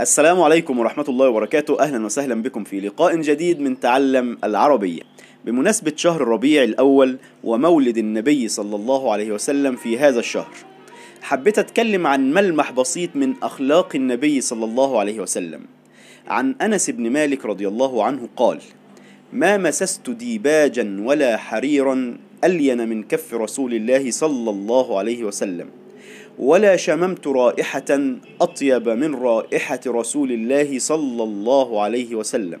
السلام عليكم ورحمة الله وبركاته أهلا وسهلا بكم في لقاء جديد من تعلم العربية بمناسبة شهر ربيع الأول ومولد النبي صلى الله عليه وسلم في هذا الشهر حبيت أتكلم عن ملمح بسيط من أخلاق النبي صلى الله عليه وسلم عن أنس بن مالك رضي الله عنه قال ما مسست ديباجا ولا حريرا ألين من كف رسول الله صلى الله عليه وسلم ولا شممت رائحة أطيب من رائحة رسول الله صلى الله عليه وسلم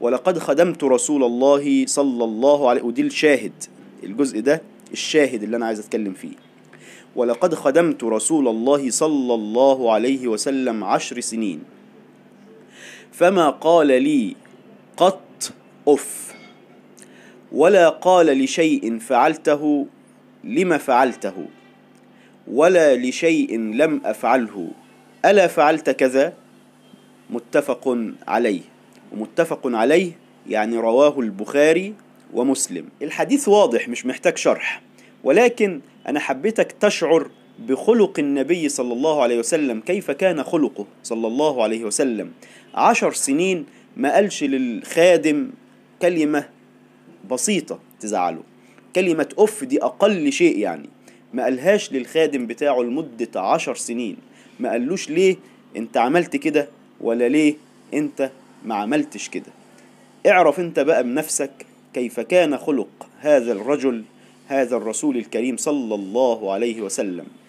ولقد خدمت رسول الله صلى الله عليه ودي الشاهد الجزء ده الشاهد اللي أنا عايز أتكلم فيه ولقد خدمت رسول الله صلى الله عليه وسلم عشر سنين فما قال لي قط أف ولا قال لشيء فعلته لما فعلته ولا لشيء لم أفعله ألا فعلت كذا متفق عليه ومتفق عليه يعني رواه البخاري ومسلم الحديث واضح مش محتاج شرح ولكن أنا حبيتك تشعر بخلق النبي صلى الله عليه وسلم كيف كان خلقه صلى الله عليه وسلم عشر سنين ما قالش للخادم كلمة بسيطة تزعله كلمة أف دي أقل شيء يعني ما قالهاش للخادم بتاعه لمدة عشر سنين ما قالوش ليه انت عملت كده ولا ليه انت ما عملتش كده اعرف انت بقى بنفسك كيف كان خلق هذا الرجل هذا الرسول الكريم صلى الله عليه وسلم